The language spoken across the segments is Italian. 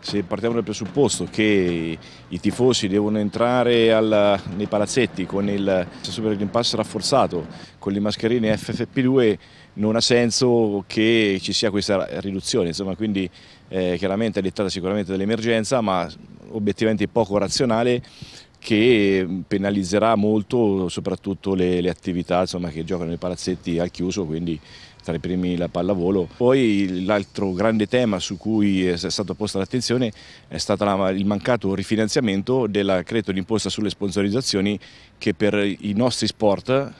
se partiamo dal presupposto che i tifosi devono entrare al, nei palazzetti con il Super Green Pass rafforzato, con le mascherine FFP2, non ha senso che ci sia questa riduzione, insomma, quindi eh, chiaramente è dettata sicuramente dall'emergenza, ma obiettivamente poco razionale che mm, penalizzerà molto soprattutto le, le attività insomma, che giocano nei palazzetti al chiuso, quindi tra i primi la pallavolo. Poi l'altro grande tema su cui è stata posta l'attenzione è stato la, il mancato rifinanziamento del credito d'imposta sulle sponsorizzazioni che per i nostri sport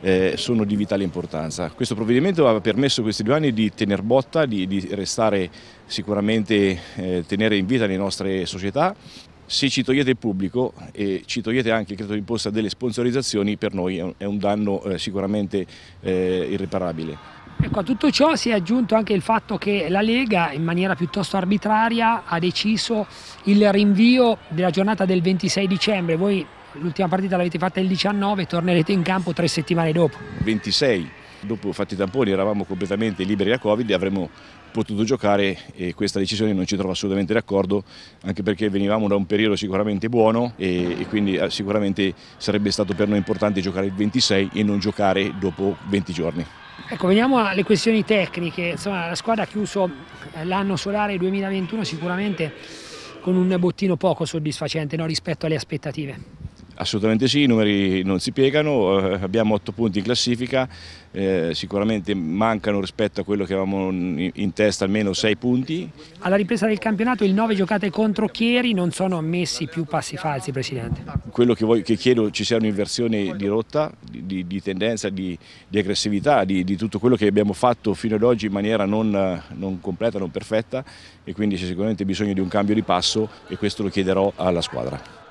eh, sono di vitale importanza. Questo provvedimento ha permesso questi due anni di tenere botta, di, di restare sicuramente, eh, tenere in vita le nostre società se ci togliete il pubblico e ci togliete anche il credito d'imposta delle sponsorizzazioni, per noi è un danno eh, sicuramente eh, irreparabile. Ecco, a tutto ciò si è aggiunto anche il fatto che la Lega in maniera piuttosto arbitraria ha deciso il rinvio della giornata del 26 dicembre. Voi l'ultima partita l'avete fatta il 19, e tornerete in campo tre settimane dopo. 26 Dopo fatti i tamponi eravamo completamente liberi da Covid e avremmo potuto giocare e questa decisione non ci trova assolutamente d'accordo anche perché venivamo da un periodo sicuramente buono e, e, quindi eh, sicuramente sarebbe stato per noi importante giocare il 26 e non giocare dopo 20 giorni. Ecco, veniamo alle questioni tecniche, Insomma, la squadra ha chiuso eh, l'anno solare 2021 sicuramente con un bottino poco soddisfacente no, rispetto alle aspettative. Assolutamente sì, i numeri non si piegano, eh, abbiamo 8 punti in classifica, eh, sicuramente mancano rispetto a quello che avevamo in testa almeno 6 punti. Alla ripresa del campionato il 9 giocate contro Chieri non sono ammessi più passi falsi Presidente. Quello che, voglio, che chiedo ci sia un'inversione di rotta, di, di, di tendenza, di, di aggressività, di, tutto quello che abbiamo fatto fino ad oggi in maniera non, non completa, non perfetta e quindi c'è sicuramente bisogno di un cambio di passo e questo lo chiederò alla squadra.